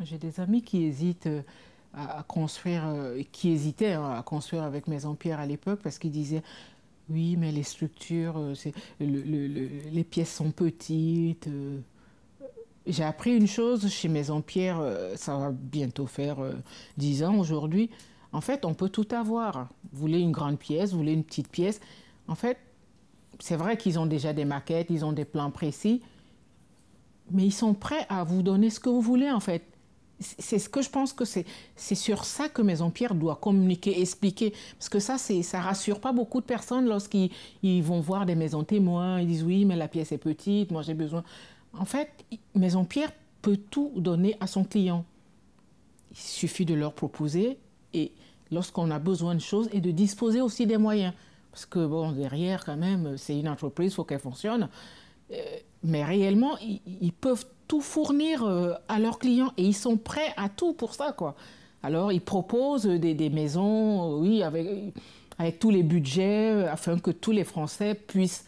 J'ai des amis qui hésitent euh, à, construire, euh, qui hésitaient hein, à construire avec Maison Pierre à l'époque parce qu'ils disaient oui, mais les structures, euh, les pièces sont petites. J'ai appris une chose chez Maison Pierre, ça va bientôt faire 10 ans aujourd'hui. En fait, on peut tout avoir. Vous voulez une grande pièce, vous voulez une petite pièce. En fait, c'est vrai qu'ils ont déjà des maquettes, ils ont des plans précis, mais ils sont prêts à vous donner ce que vous voulez en fait. C'est ce que je pense que c'est sur ça que Maison Pierre doit communiquer, expliquer. Parce que ça, ça rassure pas beaucoup de personnes lorsqu'ils vont voir des maisons témoins. Ils disent oui, mais la pièce est petite, moi j'ai besoin. En fait, Maison Pierre peut tout donner à son client. Il suffit de leur proposer et lorsqu'on a besoin de choses et de disposer aussi des moyens. Parce que bon, derrière, quand même, c'est une entreprise, il faut qu'elle fonctionne. Euh, mais réellement, ils, peuvent tout fournir euh, à leurs clients et ils sont prêts à tout pour ça, quoi. Alors, ils proposent des, maisons, euh, oui, avec, avec tous les budgets, euh, afin que tous les Français puissent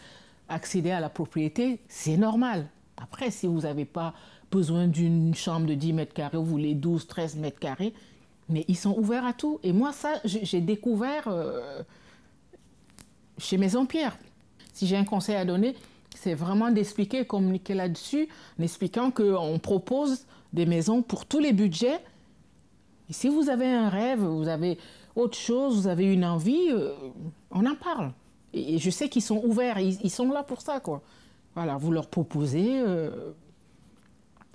accéder à la propriété. C'est normal. Après, si vous n'avez pas besoin d'une chambre de 10 mètres carrés, vous voulez 12, 13 mètres carrés, mais ils sont ouverts à tout. Et moi, ça, j'ai découvert chez Maison Pierre. Si j'ai un conseil à donner, c'est vraiment d'expliquer communiquer là-dessus, en expliquant qu'on propose des maisons pour tous les budgets. Et si vous avez un rêve, vous avez autre chose, vous avez une envie, euh, on en parle. Et, je sais qu'ils sont ouverts, ils, sont là pour ça, quoi. Voilà, vous leur proposez, euh,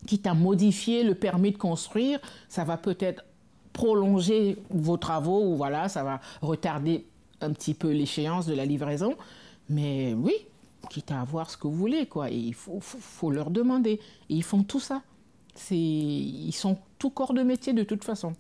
quitte à modifier le permis de construire, ça va peut-être prolonger vos travaux, ou voilà, ça va retarder un petit peu l'échéance de la livraison. Mais oui, quitte à avoir ce que vous voulez, quoi. Et il faut, leur demander. ils font tout ça. Ils sont tout corps de métier de toute façon.